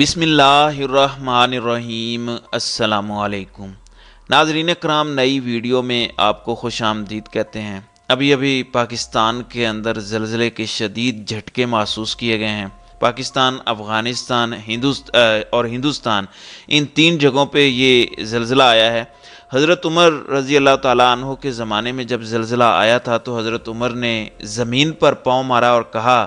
बिसमीम् अल्लाम नाजरीन कराम नई वीडियो में आपको खुश आमदीद कहते हैं अभी अभी पाकिस्तान के अंदर जलजिले के शदीद झटके महसूस किए गए हैं पाकिस्तान अफ़गानिस्तान हिंदुस्त और हिंदुस्तान इन तीन जगहों पे ये जलजिला आया है हज़रत उमर रज़ी अल्लाह तु के ज़माने में जब जलजिला आया था तो हज़रत उमर ने ज़मीन पर पाँव मारा और कहा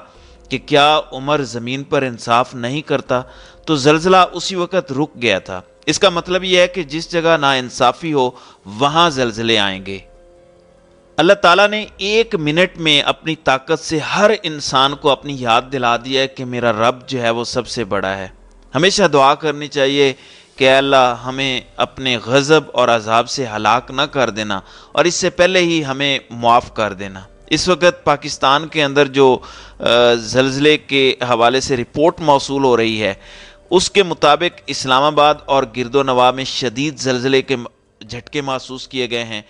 कि क्या उमर ज़मीन पर इंसाफ नहीं करता तो जलजिला उसी वक़्त रुक गया था इसका मतलब यह है कि जिस जगह नाानसाफ़ी हो वहाँ जलजिले आएंगे अल्लाह ताला ने एक मिनट में अपनी ताकत से हर इंसान को अपनी याद दिला दिया है कि मेरा रब जो है वो सबसे बड़ा है हमेशा दुआ करनी चाहिए कि अल्लाह हमें अपने गज़ब और अजाब से हलाक न कर देना और इससे पहले ही हमें मुआफ़ कर देना इस वक्त पाकिस्तान के अंदर जो जलजिले के हवाले से रिपोर्ट मौसू हो रही है उसके मुताबिक इस्लामाबाद और गिरदो नवा में शदीद जलजिले के झटके महसूस किए गए हैं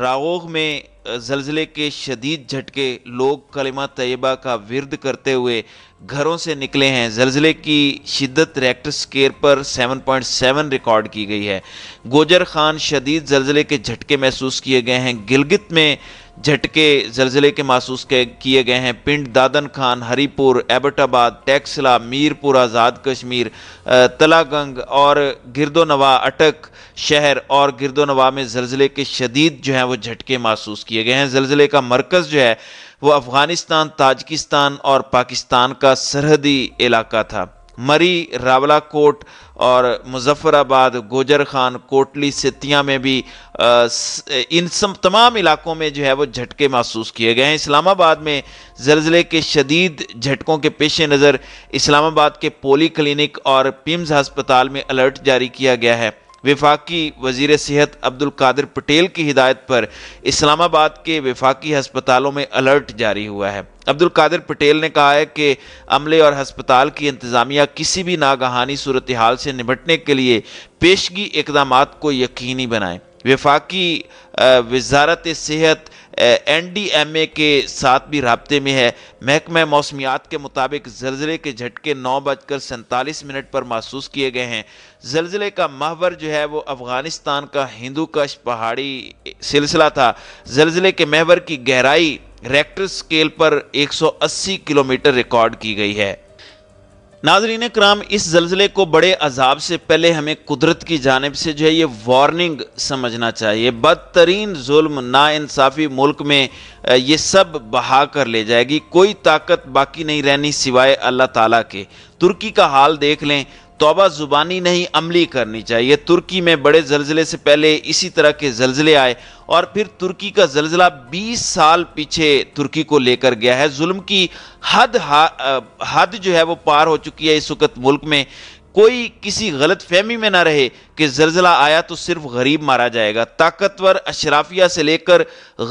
रागोग में जलजिले के शदीद झटके लोग कलिमा तयबा का विरद करते हुए घरों से निकले हैं जलजिले की शिद्दत रेक्टर स्केर पर 7.7 रिकॉर्ड की गई है गोजर खान शदीद जलजिले के झटके महसूस किए गए हैं गिलगित में झटके जलजिले के महसूस किए गए हैं पिंड दादन खान हरीपुर एबटाबाद टैक्सला मीरपुर आज़ाद कश्मीर तलागंग और गिरदोनवा अटक शहर और गिरदोनवा में जलजिले के शदीद जो हैं वो झटके महसूस किए गए हैं जलजिले का मरकज़ जो है वो अफ़गानिस्तान ताजिकिस्तान और पाकिस्तान का सरहदी इलाका था मरी रावला कोट और मुजफ्फराबाद गोजर खान कोटली सितिया में भी इन सब तमाम इलाकों में जो है वो झटके महसूस किए गए हैं इस्लामाबाद में जलजिले के शदीद झटकों के पेश नज़र इस्लामाबाद के पोली क्लिनिक और पिम्स हस्पताल में अलर्ट जारी किया गया है विफाकी वजीर सेहत अब्दुल कादिर पटेल की हिदायत पर इस्लामाबाद के विफाकी हस्पतालों में अलर्ट जारी हुआ है अब्दुल कादिर पटेल ने कहा है कि अमले और हस्पताल की इंतज़ामिया किसी भी नागहानी सूरत हाल से निपटने के लिए पेशगी इकदाम को यकीनी बनाएं विफाकी वजारत सेहत एन डी एम ए के साथ भी रबते में है महकमा मौसमियात के मुताबिक जलजिले के झटके नौ बजकर सैंतालीस मिनट पर महसूस किए गए हैं जलजिले का महवर जो है वो अफ़गानिस्तान का हिंदू कश पहाड़ी सिलसिला था जलजिले के महवर की गहराई रेक्टर स्केल पर 180 किलोमीटर रिकॉर्ड की गई है नाजरीन कराम इस जलजिले को बड़े अजाब से पहले हमें कुदरत की जानब से जो है ये वार्निंग समझना चाहिए बदतरीन जुल्म ना इंसाफ़ी मुल्क में ये सब बहा कर ले जाएगी कोई ताकत बाकी नहीं रहनी सिवाय अल्लाह ताला के तुर्की का हाल देख लें तोबा ज़ुबानी नहीं अमली करनी चाहिए तुर्की में बड़े जलजिले से पहले इसी तरह के जलजिले आए और फिर तुर्की का जलजिला 20 साल पीछे तुर्की को लेकर गया है जुल्म की हद हद जो है वो पार हो चुकी है इस वक्त मुल्क में कोई किसी गलत फहमी में ना रहे कि जलजिला आया तो सिर्फ गरीब मारा जाएगा ताकतवर अशराफिया से लेकर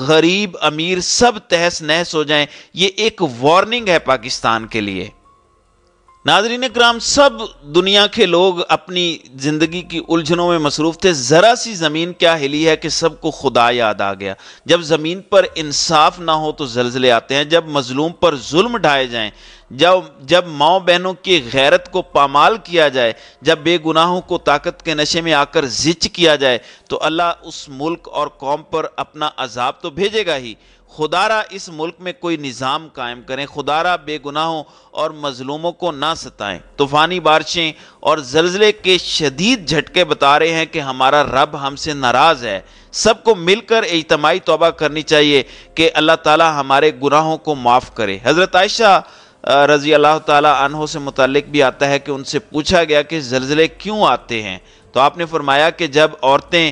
गरीब अमीर सब तहस नहस हो जाएं ये एक वार्निंग है पाकिस्तान के लिए नाजरीन कराम सब दुनिया के लोग अपनी ज़िंदगी की उलझनों में मसरूफ़ थे ज़रा सी ज़मीन क्या हिली है कि सबको खुदा याद आ गया जब ज़मीन पर इंसाफ ना हो तो जलजिले आते हैं जब मज़लूम पर जुल्म ढाए जाएं जब जब माओ बहनों की गैरत को पामाल किया जाए जब बेगुनाहों को ताकत के नशे में आकर जिच किया जाए तो अल्लाह उस मुल्क और कौम पर अपना अजाब तो भेजेगा ही खुदारा इस मुल्क में कोई निज़ाम कायम करें खुदारा बेगुनाहों और मजलूमों को ना सताएं तूफ़ानी बारिशें और जल्जले के शदीद झटके बता रहे हैं कि हमारा रब हमसे नाराज़ है सबको मिलकर इजतमाही तोबा करनी चाहिए कि अल्लाह ताला हमारे गुनाहों को माफ़ करे हज़रत आयशा रज़ी अल्लाह तहों से मुतलक भी आता है कि उनसे पूछा गया कि जलजिले क्यों आते हैं तो आपने फरमाया कि जब औरतें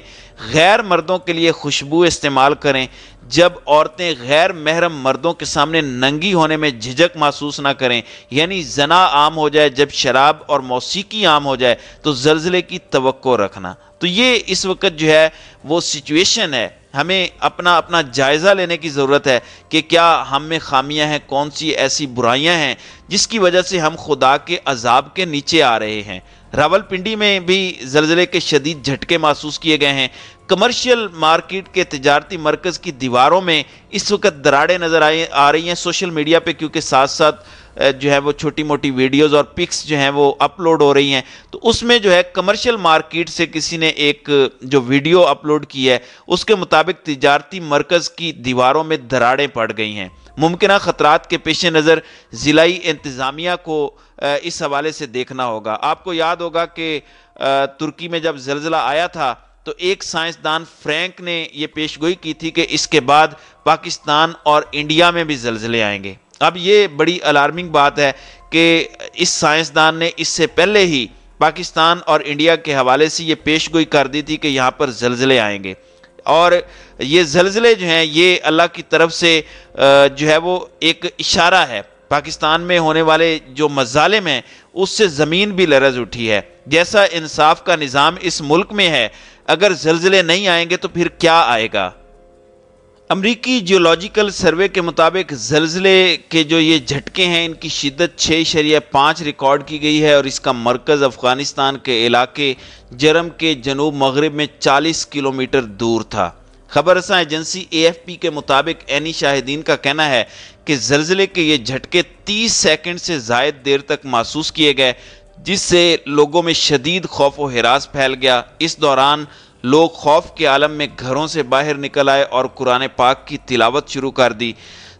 गैर मर्दों के लिए खुशबू इस्तेमाल करें जब औरतें गैर महरम मर्दों के सामने नंगी होने में झिझक महसूस ना करें यानी जना आम हो जाए जब शराब और मौसीकी आम हो जाए तो जलजिले की तो रखना तो ये इस वक्त जो है वो सिचुएशन है हमें अपना अपना जायज़ा लेने की ज़रूरत है कि क्या हम में खामियां हैं कौन सी ऐसी बुराइयां हैं जिसकी वजह से हम खुदा के अजाब के नीचे आ रहे हैं रावलपिंडी में भी जलजिले के शदीद झटके महसूस किए गए हैं कमर्शियल मार्केट के तजारती मरकज़ की दीवारों में इस वक्त दराड़ें नज़र आए आ रही हैं सोशल मीडिया पे क्योंकि साथ साथ जो है वो छोटी मोटी वीडियोस और पिक्स जो हैं वो अपलोड हो रही हैं तो उसमें जो है कमर्शियल मार्केट से किसी ने एक जो वीडियो अपलोड की है उसके मुताबिक तजारती मरकज़ की दीवारों में दराड़ें पड़ गई हैं मुमकिन ख़तरात के पेश नज़र ज़िलाई इंतज़ामिया को इस हवाले से देखना होगा आपको याद होगा कि तुर्की में जब जलजिला आया था तो एक साइंसदान फ्रैंक ने ये पेशगोई की थी कि इसके बाद पाकिस्तान और इंडिया में भी जलजिले आएंगे अब ये बड़ी अलार्मिंग बात है कि इस साइंसदान ने इससे पहले ही पाकिस्तान और इंडिया के हवाले से ये पेश गोई कर दी थी कि यहाँ पर जलजिले आएंगे और ये जलजिले जो हैं ये अल्लाह की तरफ से जो है वो एक इशारा है पाकिस्तान में होने वाले जो मजालिम हैं उससे ज़मीन भी लरज उठी है जैसा इंसाफ का निज़ाम इस मुल्क में है अगर जल्जले नहीं आएंगे तो फिर क्या आएगा अमरीकी जियोलॉजिकल सर्वे के मुताबिक जल्जले के जो ये झटके हैं इनकी शिदत छः शरिया पाँच रिकॉर्ड की गई है और इसका मरकज़ अफ़गानिस्तान के इलाके जरम के जनूब मगरब में 40 किलोमीटर दूर था खबर रसा एजेंसी एएफपी के मुताबिक एनी शाहिदीन का कहना है कि जल्जले के ये झटके 30 सेकंड से जायद देर तक महसूस किए गए जिससे लोगों में शदीद खौफ व हरास फैल गया इस दौरान लोग खौफ के आलम में घरों से बाहर निकल आए और कुरान पाक की तिलावत शुरू कर दी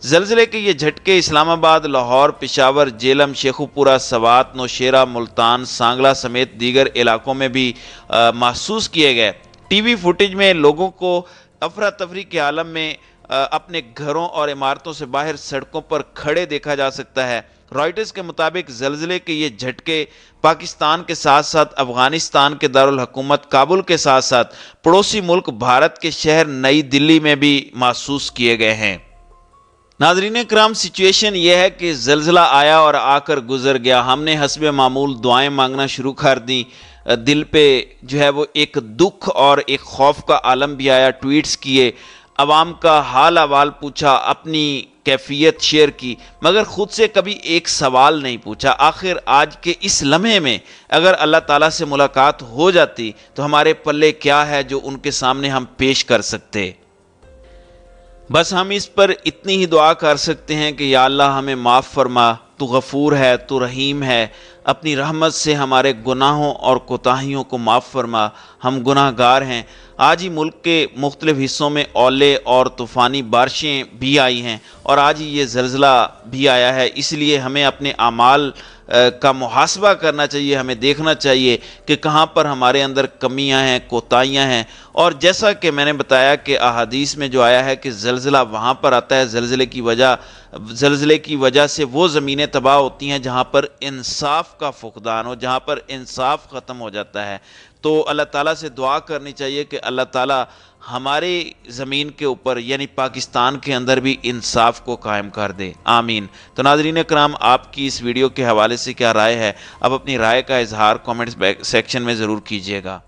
जलजिले के ये झटके इस्लामाबाद लाहौर पिशावर जेलम शेखुपुरा सवात नौशेरा मुल्तान सांगला समेत दीगर इलाकों में भी आ, महसूस किए गए टीवी फुटेज में लोगों को अफरा तफरी के आलम में आ, अपने घरों और इमारतों से बाहर सड़कों पर खड़े देखा जा सकता है रॉयटर्स के मुताबिक जलजिले के ये झटके पाकिस्तान के साथ साथ अफगानिस्तान के दारकूमत काबुल के साथ साथ पड़ोसी मुल्क भारत के शहर नई दिल्ली में भी महसूस किए गए हैं नाजरीन कराम सिचुएशन यह है कि जलजिला आया और आकर गुजर गया हमने हसब मामूल दुआएं मांगना शुरू कर दी दिल पे जो है वो एक दुख और एक खौफ का आलम भी आया ट्वीट्स किए आवाम का हाल अवाल पूछा अपनी कैफियत शेयर की मगर ख़ुद से कभी एक सवाल नहीं पूछा आखिर आज के इस लम्हे में अगर अल्लाह ताला से मुलाकात हो जाती तो हमारे पल्ले क्या है जो उनके सामने हम पेश कर सकते बस हम इस पर इतनी ही दुआ कर सकते हैं कि या अल्लाह हमें माफ़ फरमा तो गफ़ूर है तो रहीम है अपनी रहमत से हमारे गुनाहों और कोताहियों को माफ़ फरमा हम गुनाहगार हैं आज ही मुल्क के मुख्तलिफ़ हिस्सों में ओले और तूफ़ानी बारिशें भी आई हैं और आज ही ये जलजिला भी आया है इसलिए हमें अपने अमाल का मुहासबा करना चाहिए हमें देखना चाहिए कि कहाँ पर हमारे अंदर कमियाँ हैं कोताहियाँ हैं और जैसा कि मैंने बताया कि अहादीस में जो आया है कि जलजिला वहाँ पर आता है जलजिले की वजह जलजिले की वजह से वो ज़मीनें तबाह होती हैं जहाँ पर इंसाफ का फुकदान हो जहाँ पर इंसाफ ख़त्म हो जाता है तो अल्लाह ताला से दुआ करनी चाहिए कि अल्लाह ताला हमारे ज़मीन के ऊपर यानी पाकिस्तान के अंदर भी इंसाफ को कायम कर दे आमीन तो नाजरीन कराम आपकी इस वीडियो के हवाले से क्या राय है अब अपनी राय का इजहार कमेंट्स सेक्शन में ज़रूर कीजिएगा